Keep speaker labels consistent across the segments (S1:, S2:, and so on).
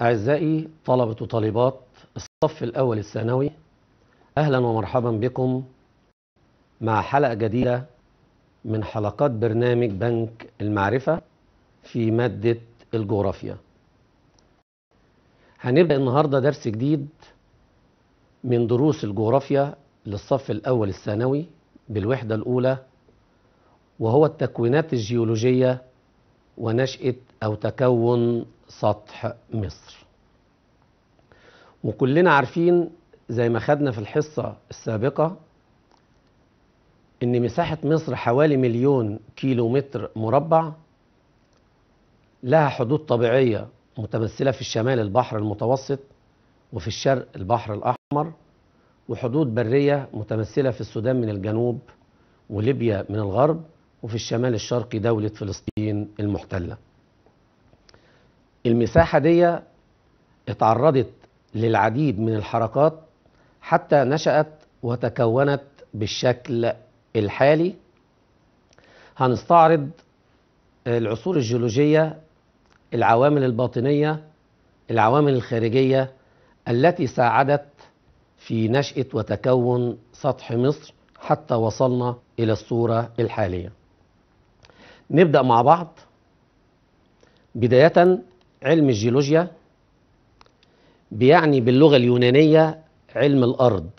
S1: أعزائي طلبة وطالبات الصف الأول الثانوي أهلا ومرحبا بكم مع حلقة جديدة من حلقات برنامج بنك المعرفة في مادة الجغرافيا هنبدأ النهاردة درس جديد من دروس الجغرافيا للصف الأول الثانوي بالوحدة الأولى وهو التكوينات الجيولوجية ونشأة أو تكون سطح مصر وكلنا عارفين زي ما خدنا في الحصة السابقة ان مساحة مصر حوالي مليون كيلو متر مربع لها حدود طبيعية متمثلة في الشمال البحر المتوسط وفي الشرق البحر الأحمر وحدود برية متمثلة في السودان من الجنوب وليبيا من الغرب وفي الشمال الشرقي دولة فلسطين المحتلة المساحة دي اتعرضت للعديد من الحركات حتى نشأت وتكونت بالشكل الحالي هنستعرض العصور الجيولوجية العوامل الباطنية العوامل الخارجية التي ساعدت في نشأة وتكون سطح مصر حتى وصلنا إلى الصورة الحالية نبدأ مع بعض بداية علم الجيولوجيا بيعني باللغة اليونانية علم الأرض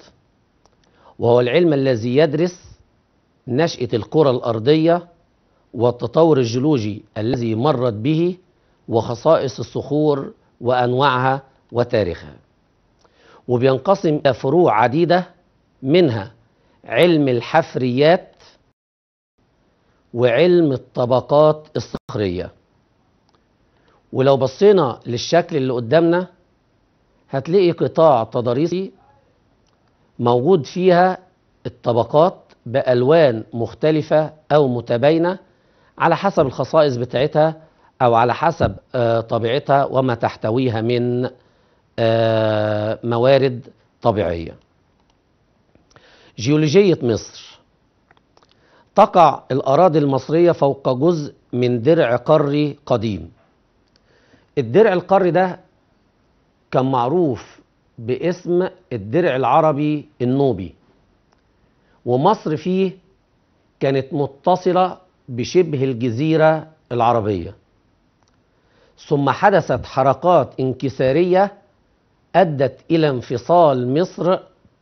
S1: وهو العلم الذي يدرس نشأة الكرة الأرضية والتطور الجيولوجي الذي مرت به وخصائص الصخور وأنواعها وتاريخها وبينقسم إلى فروع عديدة منها علم الحفريات وعلم الطبقات الصخرية ولو بصينا للشكل اللي قدامنا هتلاقي قطاع تضاريسي موجود فيها الطبقات بألوان مختلفة أو متباينة على حسب الخصائص بتاعتها أو على حسب آه، طبيعتها وما تحتويها من آه، موارد طبيعية جيولوجية مصر تقع الأراضي المصرية فوق جزء من درع قاري قديم الدرع القاري ده كان معروف باسم الدرع العربي النوبي ومصر فيه كانت متصلة بشبه الجزيرة العربية ثم حدثت حركات انكسارية أدت إلى انفصال مصر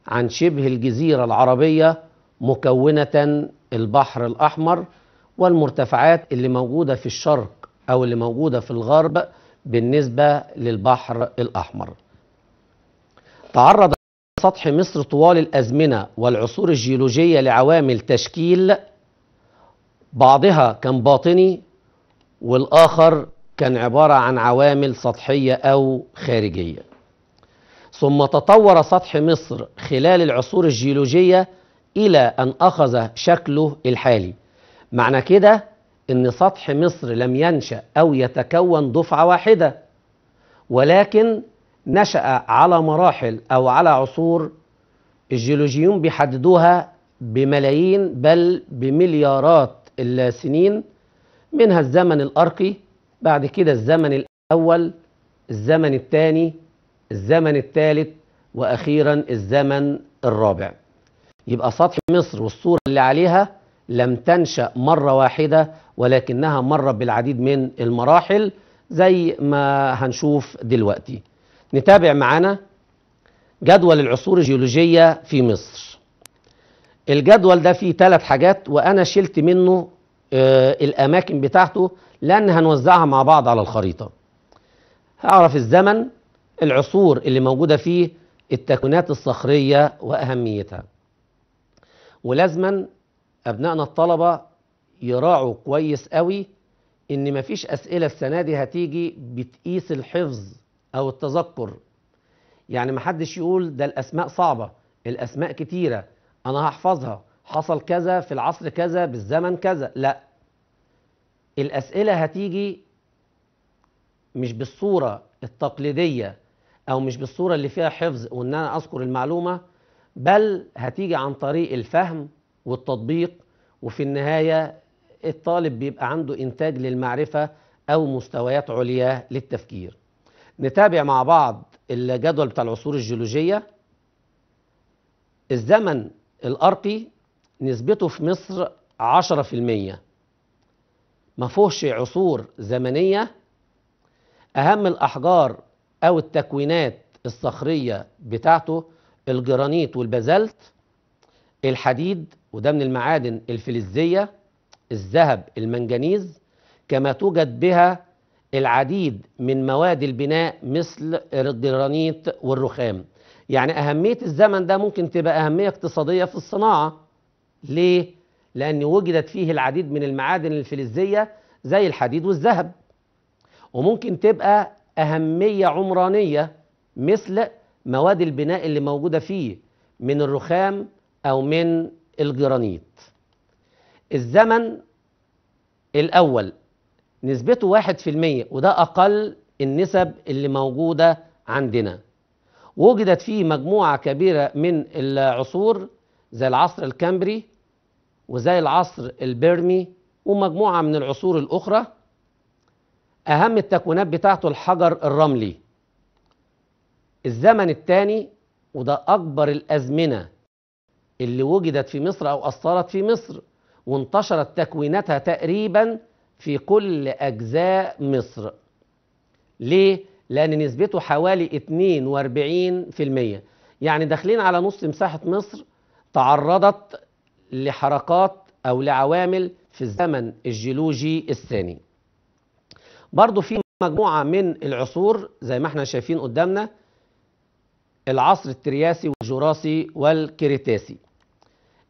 S1: عن شبه الجزيرة العربية مكونة البحر الأحمر والمرتفعات اللي موجودة في الشرق أو اللي موجودة في الغرب بالنسبة للبحر الأحمر تعرض سطح مصر طوال الأزمنة والعصور الجيولوجية لعوامل تشكيل بعضها كان باطني والآخر كان عبارة عن عوامل سطحية أو خارجية ثم تطور سطح مصر خلال العصور الجيولوجية إلى أن أخذ شكله الحالي معنى كده ان سطح مصر لم ينشا او يتكون دفعه واحده ولكن نشا على مراحل او على عصور الجيولوجيون بيحددوها بملايين بل بمليارات السنين منها الزمن الارقي بعد كده الزمن الاول الزمن الثاني الزمن الثالث واخيرا الزمن الرابع يبقى سطح مصر والصوره اللي عليها لم تنشأ مرة واحدة ولكنها مرت بالعديد من المراحل زي ما هنشوف دلوقتي نتابع معانا جدول العصور الجيولوجية في مصر الجدول ده فيه ثلاث حاجات وأنا شلت منه آه الأماكن بتاعته لأن هنوزعها مع بعض على الخريطة هعرف الزمن العصور اللي موجودة فيه التكوينات الصخرية وأهميتها ولازما أبنائنا الطلبة يراعوا كويس قوي إن مفيش أسئلة السنة دي هتيجي بتقيس الحفظ أو التذكر يعني محدش يقول ده الأسماء صعبة الأسماء كتيرة أنا هحفظها حصل كذا في العصر كذا بالزمن كذا لا الأسئلة هتيجي مش بالصورة التقليدية أو مش بالصورة اللي فيها حفظ وإن أنا أذكر المعلومة بل هتيجي عن طريق الفهم والتطبيق وفي النهايه الطالب بيبقى عنده انتاج للمعرفه او مستويات عليا للتفكير. نتابع مع بعض الجدول بتاع العصور الجيولوجيه. الزمن الارقي نسبته في مصر 10% ما فيهوش عصور زمنيه اهم الاحجار او التكوينات الصخريه بتاعته الجرانيت والبازلت الحديد وده من المعادن الفلزية الذهب المنجنيز كما توجد بها العديد من مواد البناء مثل الجرانيت والرخام يعني أهمية الزمن ده ممكن تبقى أهمية اقتصادية في الصناعة ليه؟ لأن وجدت فيه العديد من المعادن الفلزية زي الحديد والذهب وممكن تبقى أهمية عمرانية مثل مواد البناء اللي موجودة فيه من الرخام أو من الجرانيت الزمن الأول نسبته واحد في المية وده أقل النسب اللي موجودة عندنا وجدت فيه مجموعة كبيرة من العصور زي العصر الكامبري وزي العصر البيرمي ومجموعة من العصور الأخرى أهم التكوينات بتاعته الحجر الرملي الزمن الثاني وده أكبر الأزمنة اللي وجدت في مصر أو أثرت في مصر وانتشرت تكويناتها تقريبا في كل أجزاء مصر ليه؟ لأن نسبته حوالي 42% يعني داخلين على نص مساحة مصر تعرضت لحركات أو لعوامل في الزمن الجيولوجي الثاني برضو في مجموعة من العصور زي ما احنا شايفين قدامنا العصر الترياسي والجراسي والكريتاسي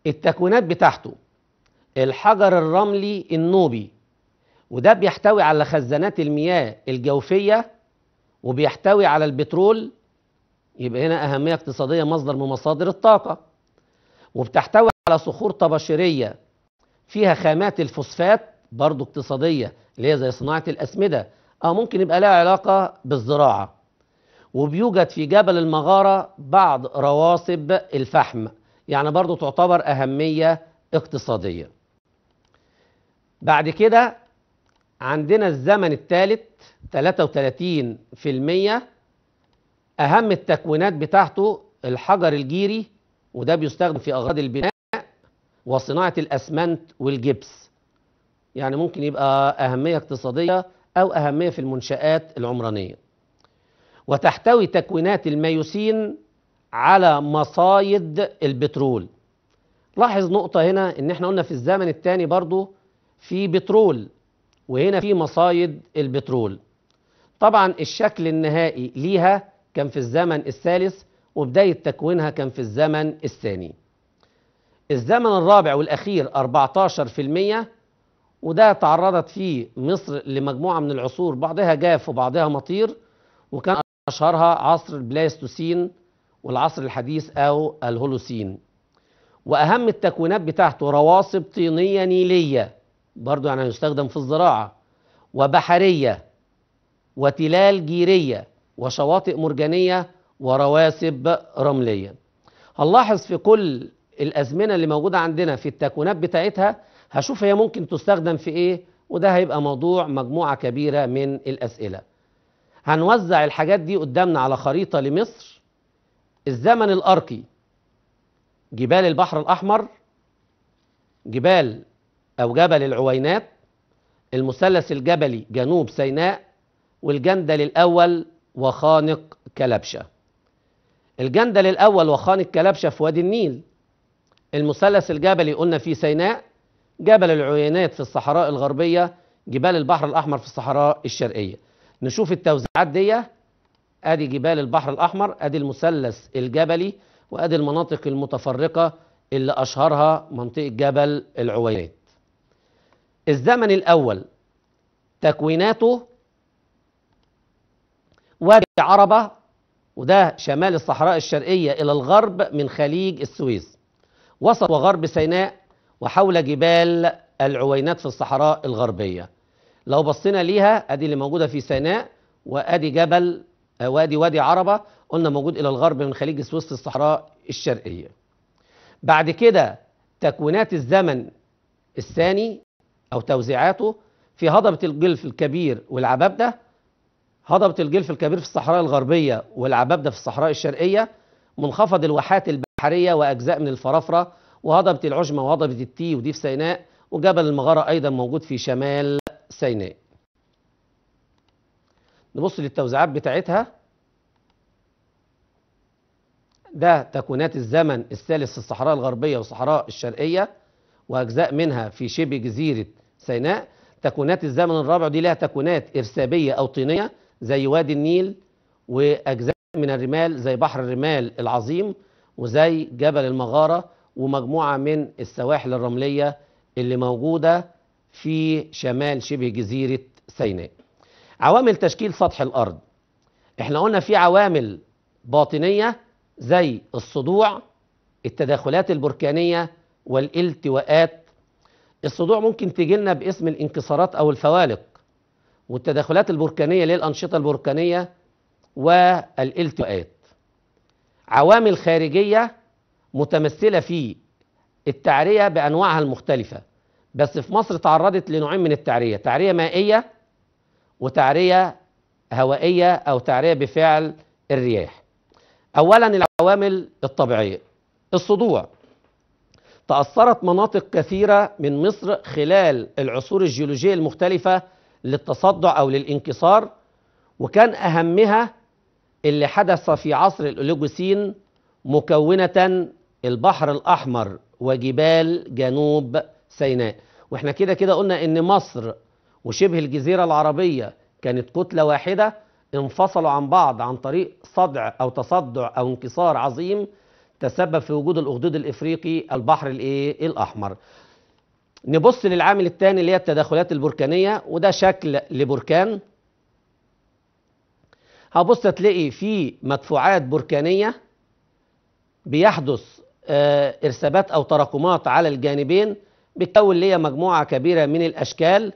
S1: التكوينات بتاعته الحجر الرملي النوبي وده بيحتوي على خزانات المياه الجوفية وبيحتوي على البترول يبقى هنا أهمية اقتصادية مصدر من مصادر الطاقة وبتحتوي على صخور طباشيرية فيها خامات الفوسفات برضو اقتصادية اللي هي زي صناعة الأسمدة أو ممكن يبقى لها علاقة بالزراعة وبيوجد في جبل المغارة بعض رواسب الفحم يعني برضو تعتبر أهمية اقتصادية بعد كده عندنا الزمن الثالث 33% أهم التكوينات بتاعته الحجر الجيري وده بيستخدم في أغراض البناء وصناعة الأسمنت والجبس يعني ممكن يبقى أهمية اقتصادية أو أهمية في المنشآت العمرانية وتحتوي تكوينات الميوسين على مصايد البترول لاحظ نقطة هنا ان احنا قلنا في الزمن الثاني برضو في بترول وهنا في مصايد البترول طبعا الشكل النهائي ليها كان في الزمن الثالث وبداية تكوينها كان في الزمن الثاني الزمن الرابع والأخير 14% وده تعرضت فيه مصر لمجموعة من العصور بعضها جاف وبعضها مطير وكان أشهرها عصر البلايستوسين والعصر الحديث أو الهولوسين وأهم التكوينات بتاعته رواسب طينية نيلية برضو يعني يستخدم في الزراعة وبحرية وتلال جيرية وشواطئ مرجانية ورواسب رملية هنلاحظ في كل الأزمنة اللي موجودة عندنا في التكوينات بتاعتها هشوف هي ممكن تستخدم في إيه وده هيبقى موضوع مجموعة كبيرة من الأسئلة هنوزع الحاجات دي قدامنا على خريطة لمصر الزمن الأركي جبال البحر الأحمر جبال أو جبل العوينات المثلث الجبلي جنوب سيناء والجندل الأول وخانق كلبشة الجندل الأول وخانق كلبشة في وادي النيل المثلث الجبلي قلنا في سيناء جبل العوينات في الصحراء الغربية جبال البحر الأحمر في الصحراء الشرقية نشوف التوزيعات ديه ادي جبال البحر الاحمر ادي المثلث الجبلي وادي المناطق المتفرقه اللي اشهرها منطقه جبل العوينات الزمن الاول تكويناته وادي عربه وده شمال الصحراء الشرقيه الى الغرب من خليج السويس وسط وغرب سيناء وحول جبال العوينات في الصحراء الغربيه لو بصينا ليها ادي اللي موجوده في سيناء وادي جبل آه، وادي وادي عربة قلنا موجود إلى الغرب من خليج السويس في الصحراء الشرقية بعد كده تكوينات الزمن الثاني أو توزيعاته في هضبة الجلف الكبير والعبابدة هضبة الجلف الكبير في الصحراء الغربية والعبابدة في الصحراء الشرقية منخفض الواحات البحرية وأجزاء من الفرافرة وهضبة العجمة وهضبة التي ودي في سيناء وجبل المغارة أيضا موجود في شمال سيناء نبص للتوزيعات بتاعتها ده تكوينات الزمن الثالث في الصحراء الغربية والصحراء الشرقية وأجزاء منها في شبه جزيرة سيناء تكوينات الزمن الرابع دي لها تكوينات إرسابية أو طينية زي وادي النيل وأجزاء من الرمال زي بحر الرمال العظيم وزي جبل المغارة ومجموعة من السواحل الرملية اللي موجودة في شمال شبه جزيرة سيناء عوامل تشكيل سطح الارض احنا قلنا في عوامل باطنيه زي الصدوع التداخلات البركانيه والالتواءات الصدوع ممكن تيجي لنا باسم الانكسارات او الفوالق والتداخلات البركانيه للانشطه البركانيه والالتواءات عوامل خارجيه متمثله في التعريه بانواعها المختلفه بس في مصر تعرضت لنوعين من التعريه تعريه مائيه وتعرية هوائية أو تعرية بفعل الرياح أولا العوامل الطبيعية الصدوع تأثرت مناطق كثيرة من مصر خلال العصور الجيولوجية المختلفة للتصدع أو للانكسار وكان أهمها اللي حدث في عصر الأوليغوسين مكونة البحر الأحمر وجبال جنوب سيناء واحنا كده كده قلنا ان مصر وشبه الجزيرة العربية كانت كتلة واحدة انفصلوا عن بعض عن طريق صدع أو تصدع أو انكسار عظيم تسبب في وجود الأخدود الإفريقي البحر الأحمر نبص للعامل الثاني اللي هي التداخلات البركانية وده شكل لبركان هبص هتلاقي في مدفوعات بركانية بيحدث آه، ارسابات او تراكمات على الجانبين بتكون ليا مجموعه كبيره من الاشكال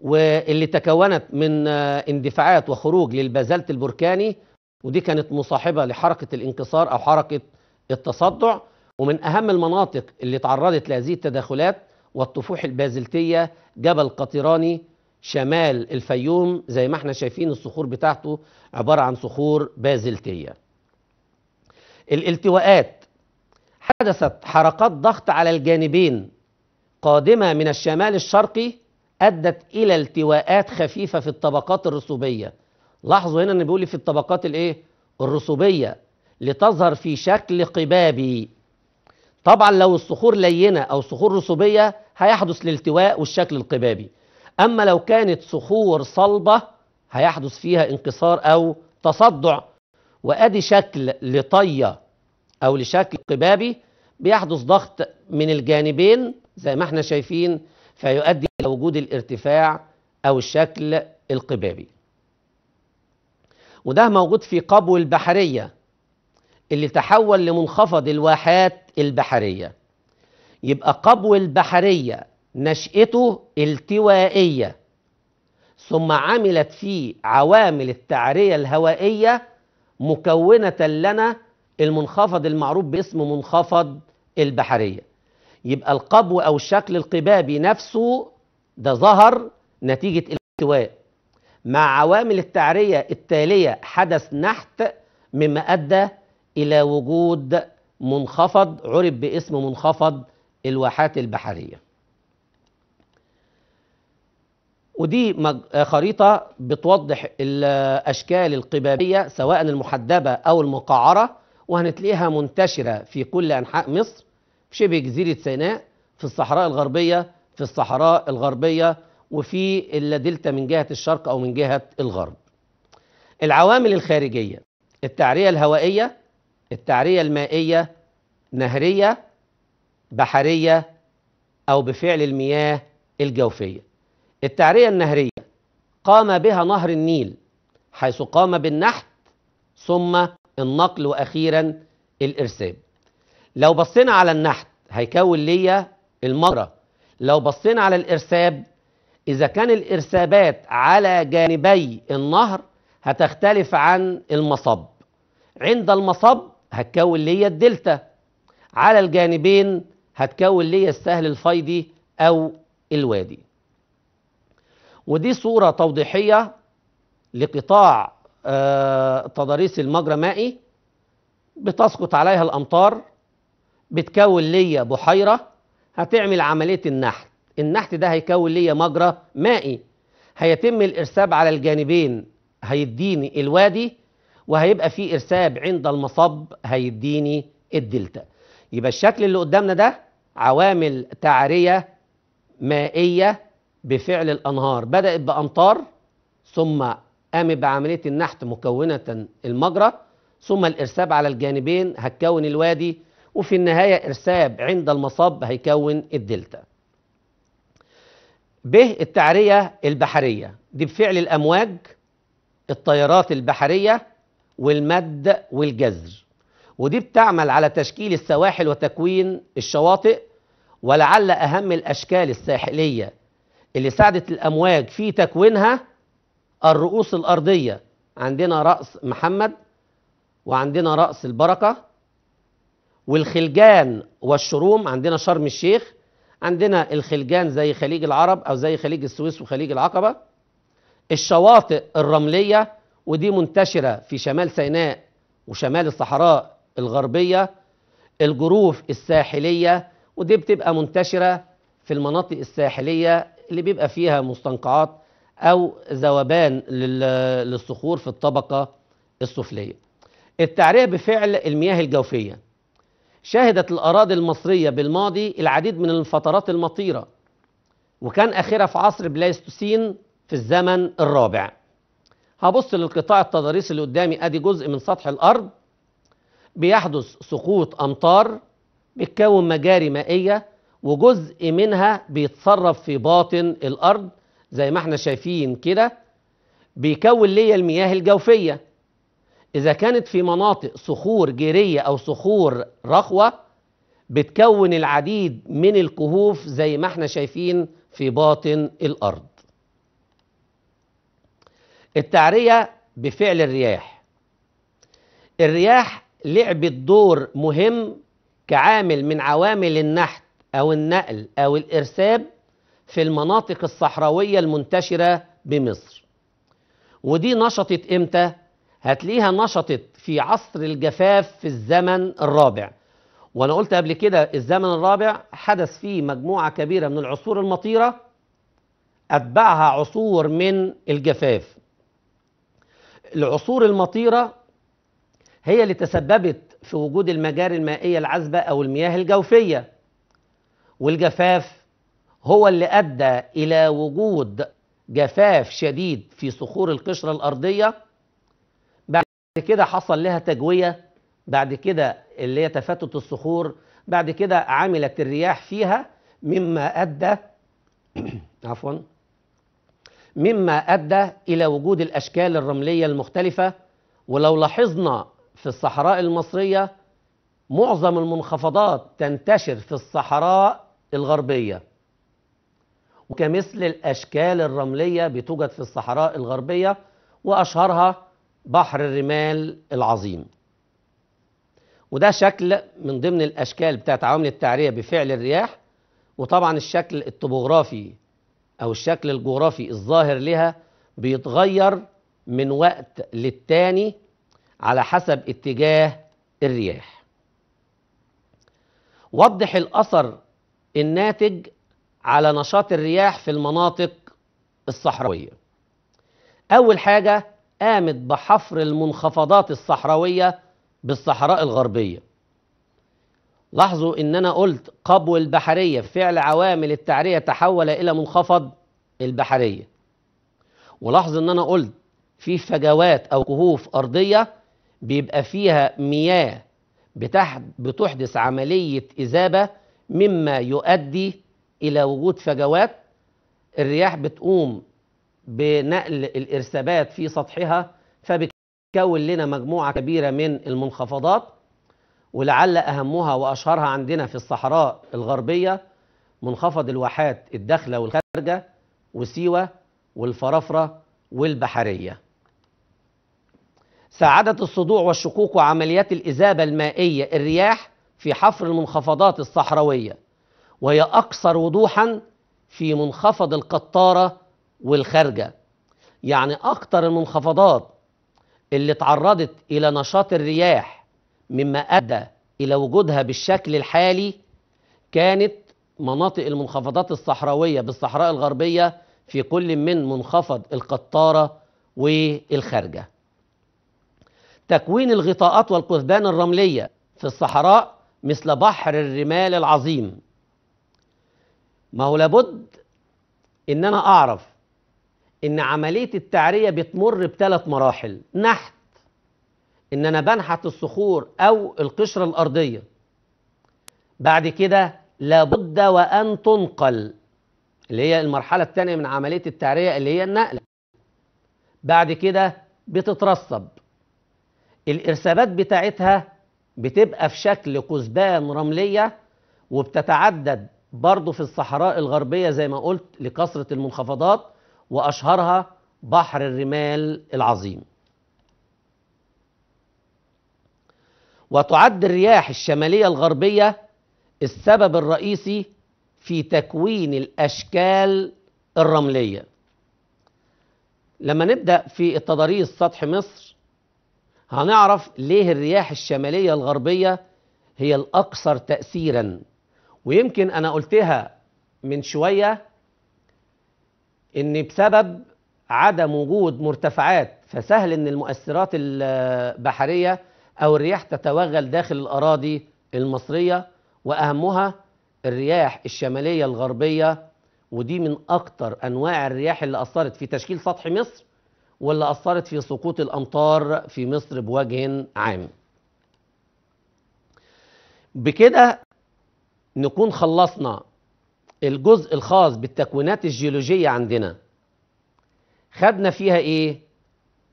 S1: واللي تكونت من آه، اندفاعات وخروج للبازلت البركاني ودي كانت مصاحبة لحركة الانكسار أو حركة التصدع ومن أهم المناطق اللي تعرضت لهذه التداخلات والطفوح البازلتية جبل قطراني شمال الفيوم زي ما احنا شايفين الصخور بتاعته عبارة عن صخور بازلتية الالتواءات حدثت حركات ضغط على الجانبين قادمة من الشمال الشرقي ادت الى التواءات خفيفه في الطبقات الرسوبيه لاحظوا هنا ان بيقول في الطبقات الايه الرسوبيه لتظهر في شكل قبابي طبعا لو الصخور لينه او صخور رسوبيه هيحدث الالتواء والشكل القبابي اما لو كانت صخور صلبه هيحدث فيها انكسار او تصدع وادي شكل لطيه او لشكل قبابي بيحدث ضغط من الجانبين زي ما احنا شايفين فيؤدي إلى وجود الارتفاع أو الشكل القبابي وده موجود في قبو البحرية اللي تحول لمنخفض الواحات البحرية يبقى قبو البحرية نشأته التوائية ثم عملت فيه عوامل التعرية الهوائية مكونة لنا المنخفض المعروف باسم منخفض البحرية يبقى القبو أو الشكل القبابي نفسه ده ظهر نتيجة الاحتواء مع عوامل التعرية التالية حدث نحت مما أدى إلى وجود منخفض عرف باسم منخفض الواحات البحرية ودي خريطة بتوضح الأشكال القبابية سواء المحدبة أو المقعرة وهنتلاقيها منتشرة في كل أنحاء مصر شبه جزيرة سيناء في الصحراء الغربية في الصحراء الغربية وفي اللادلتا من جهة الشرق أو من جهة الغرب العوامل الخارجية التعرية الهوائية التعرية المائية نهرية بحرية أو بفعل المياه الجوفية التعرية النهرية قام بها نهر النيل حيث قام بالنحت ثم النقل وأخيرا الإرسال لو بصينا على النحت هيكون ليا المجرى لو بصينا على الإرساب إذا كان الإرسابات على جانبي النهر هتختلف عن المصب عند المصب هتكون ليا الدلتا على الجانبين هتكون ليا السهل الفيضي أو الوادي ودي صورة توضيحية لقطاع آه، تضاريس المجرى مائي بتسقط عليها الأمطار بتكون ليا بحيرة هتعمل عملية النحت النحت ده هيكون ليا مجرى مائي هيتم الإرساب على الجانبين هيديني الوادي وهيبقى فيه إرساب عند المصب هيديني الدلتا يبقى الشكل اللي قدامنا ده عوامل تعرية مائية بفعل الأنهار بدأت بأمطار ثم قامت بعملية النحت مكونة المجرى ثم الإرساب على الجانبين هتكون الوادي وفي النهاية إرساب عند المصب هيكون الدلتا ب التعرية البحرية دي بفعل الأمواج الطيارات البحرية والمد والجزر ودي بتعمل على تشكيل السواحل وتكوين الشواطئ ولعل أهم الأشكال الساحلية اللي ساعدت الأمواج في تكوينها الرؤوس الأرضية عندنا رأس محمد وعندنا رأس البركة والخلجان والشروم عندنا شرم الشيخ عندنا الخلجان زي خليج العرب او زي خليج السويس وخليج العقبه الشواطئ الرمليه ودي منتشره في شمال سيناء وشمال الصحراء الغربيه الجروف الساحليه ودي بتبقى منتشره في المناطق الساحليه اللي بيبقى فيها مستنقعات او ذوبان للصخور في الطبقه السفليه التعريه بفعل المياه الجوفيه شهدت الأراضي المصرية بالماضي العديد من الفترات المطيرة وكان آخرها في عصر بلايستوسين في الزمن الرابع هبص للقطاع التضاريس اللي قدامي أدي جزء من سطح الأرض بيحدث سقوط أمطار بتكون مجاري مائية وجزء منها بيتصرف في باطن الأرض زي ما احنا شايفين كده بيكون ليا المياه الجوفية إذا كانت في مناطق صخور جيرية أو صخور رخوة بتكون العديد من الكهوف زي ما احنا شايفين في باطن الأرض التعرية بفعل الرياح الرياح لعبت دور مهم كعامل من عوامل النحت أو النقل أو الإرساب في المناطق الصحراوية المنتشرة بمصر ودي نشطت إمتى؟ هتلاقيها نشطت في عصر الجفاف في الزمن الرابع وانا قلت قبل كده الزمن الرابع حدث فيه مجموعه كبيره من العصور المطيره اتبعها عصور من الجفاف العصور المطيره هي اللي تسببت في وجود المجاري المائيه العذبه او المياه الجوفيه والجفاف هو اللي ادى الى وجود جفاف شديد في صخور القشره الارضيه بعد كده حصل لها تجوية بعد كده اللي هي تفتت الصخور بعد كده عملت الرياح فيها مما أدى عفوا مما أدى إلى وجود الأشكال الرملية المختلفة ولو لاحظنا في الصحراء المصرية معظم المنخفضات تنتشر في الصحراء الغربية وكمثل الأشكال الرملية بتوجد في الصحراء الغربية وأشهرها بحر الرمال العظيم وده شكل من ضمن الأشكال بتاعت عوامل التعرية بفعل الرياح وطبعا الشكل الطبوغرافي أو الشكل الجغرافي الظاهر لها بيتغير من وقت للتاني على حسب اتجاه الرياح وضح الأثر الناتج على نشاط الرياح في المناطق الصحراوية أول حاجة قامت بحفر المنخفضات الصحراوية بالصحراء الغربية لاحظوا ان انا قلت قبو البحرية فعل عوامل التعرية تحول الى منخفض البحرية ولاحظوا ان انا قلت في فجوات او كهوف ارضية بيبقى فيها مياه بتحدث عملية إذابة مما يؤدي إلى وجود فجوات الرياح بتقوم بنقل الارسابات في سطحها فبتكون لنا مجموعه كبيره من المنخفضات ولعل اهمها واشهرها عندنا في الصحراء الغربيه منخفض الواحات الداخله والخارجه وسيوه والفرافره والبحريه. ساعدت الصدوع والشقوق وعمليات الإذابة المائية الرياح في حفر المنخفضات الصحراوية وهي أكثر وضوحا في منخفض القطارة والخارجة يعني أكتر المنخفضات اللي تعرضت إلى نشاط الرياح مما أدى إلى وجودها بالشكل الحالي كانت مناطق المنخفضات الصحراوية بالصحراء الغربية في كل من منخفض القطارة والخارجة تكوين الغطاءات والكثبان الرملية في الصحراء مثل بحر الرمال العظيم ما هو لابد ان انا اعرف ان عمليه التعريه بتمر بثلاث مراحل نحت ان انا بنحت الصخور او القشره الارضيه بعد كده لابد وان تنقل اللي هي المرحله الثانيه من عمليه التعريه اللي هي النقله بعد كده بتترسب الارسابات بتاعتها بتبقى في شكل كثبان رمليه وبتتعدد برضه في الصحراء الغربيه زي ما قلت لكثره المنخفضات وأشهرها بحر الرمال العظيم وتعد الرياح الشمالية الغربية السبب الرئيسي في تكوين الأشكال الرملية لما نبدأ في التضاريس سطح مصر هنعرف ليه الرياح الشمالية الغربية هي الأكثر تأثيرا ويمكن أنا قلتها من شوية ان بسبب عدم وجود مرتفعات فسهل ان المؤثرات البحريه او الرياح تتوغل داخل الاراضي المصريه واهمها الرياح الشماليه الغربيه ودي من اكتر انواع الرياح اللي اثرت في تشكيل سطح مصر واللي اثرت في سقوط الامطار في مصر بوجه عام. بكده نكون خلصنا الجزء الخاص بالتكوينات الجيولوجية عندنا خدنا فيها إيه؟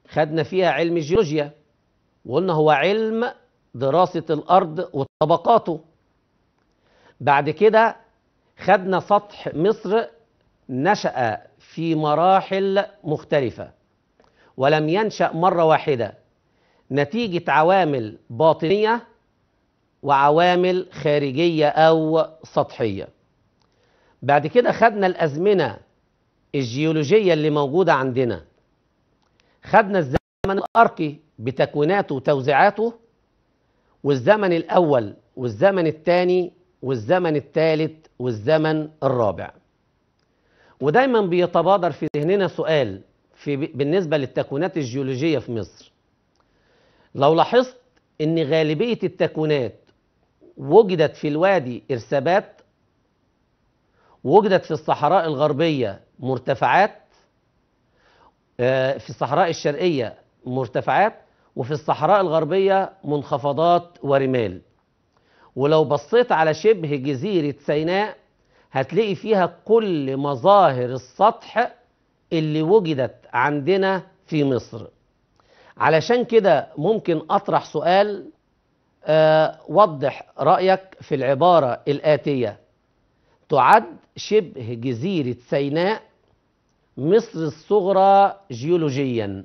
S1: خدنا فيها علم الجيولوجيا وقلنا هو علم دراسة الأرض وطبقاته بعد كده خدنا سطح مصر نشأ في مراحل مختلفة ولم ينشأ مرة واحدة نتيجة عوامل باطنية وعوامل خارجية أو سطحية بعد كده خدنا الازمنه الجيولوجيه اللي موجوده عندنا خدنا الزمن الارقي بتكويناته وتوزيعاته والزمن الاول والزمن الثاني والزمن الثالث والزمن الرابع ودايما بيتبادر في ذهننا سؤال في بالنسبه للتكوينات الجيولوجيه في مصر لو لاحظت ان غالبيه التكوينات وجدت في الوادي ارسابات وجدت في الصحراء الغربية مرتفعات آه، في الصحراء الشرقية مرتفعات وفي الصحراء الغربية منخفضات ورمال ولو بصيت على شبه جزيرة سيناء هتلاقي فيها كل مظاهر السطح اللي وجدت عندنا في مصر علشان كده ممكن أطرح سؤال آه، وضح رأيك في العبارة الآتية تعد شبه جزيرة سيناء مصر الصغرى جيولوجيا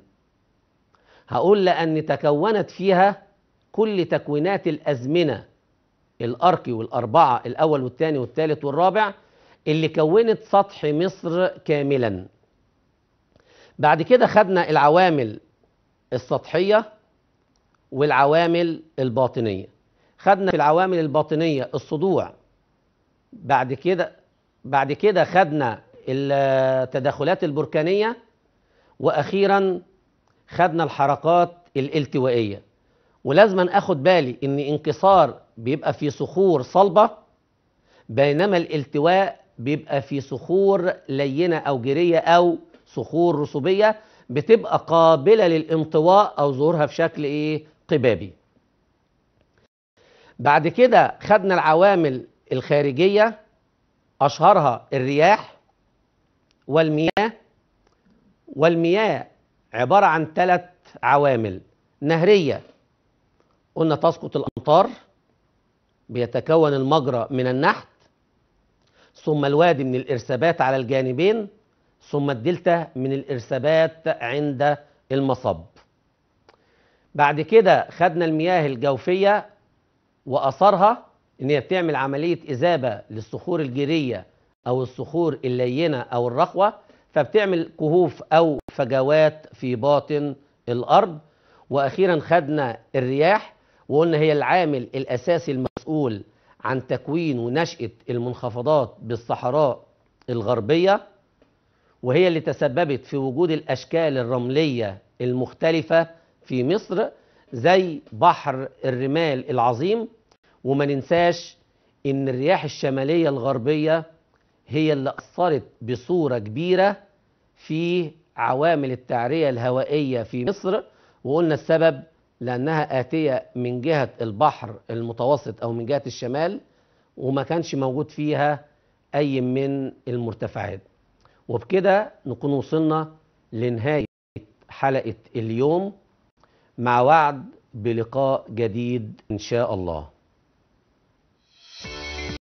S1: هقول لأن تكونت فيها كل تكوينات الأزمنة الأركي والأربعة الأول والثاني والثالث والرابع اللي كونت سطح مصر كاملا بعد كده خدنا العوامل السطحية والعوامل الباطنية خدنا في العوامل الباطنية الصدوع بعد كده بعد كده خدنا التدخلات البركانيه واخيرا خدنا الحركات الالتوائيه ولازم اخد بالي ان انكسار بيبقى في صخور صلبه بينما الالتواء بيبقى في صخور لينه او جيريه او صخور رسوبيه بتبقى قابله للانطواء او ظهورها في شكل ايه قبابي بعد كده خدنا العوامل الخارجية أشهرها الرياح والمياه والمياه عبارة عن ثلاث عوامل نهرية قلنا تسقط الأمطار بيتكون المجرى من النحت ثم الوادي من الإرسابات على الجانبين ثم الدلتا من الإرسابات عند المصب بعد كده خدنا المياه الجوفية وأثرها ان هي بتعمل عمليه اذابه للصخور الجيريه او الصخور اللينه او الرخوه فبتعمل كهوف او فجوات في باطن الارض واخيرا خدنا الرياح وقلنا هي العامل الاساسي المسؤول عن تكوين ونشاه المنخفضات بالصحراء الغربيه وهي اللي تسببت في وجود الاشكال الرمليه المختلفه في مصر زي بحر الرمال العظيم وما ننساش ان الرياح الشماليه الغربيه هي اللي اثرت بصوره كبيره في عوامل التعريه الهوائيه في مصر وقلنا السبب لانها اتيه من جهه البحر المتوسط او من جهه الشمال وما كانش موجود فيها اي من المرتفعات وبكده نكون وصلنا لنهايه حلقه اليوم مع وعد بلقاء جديد ان شاء الله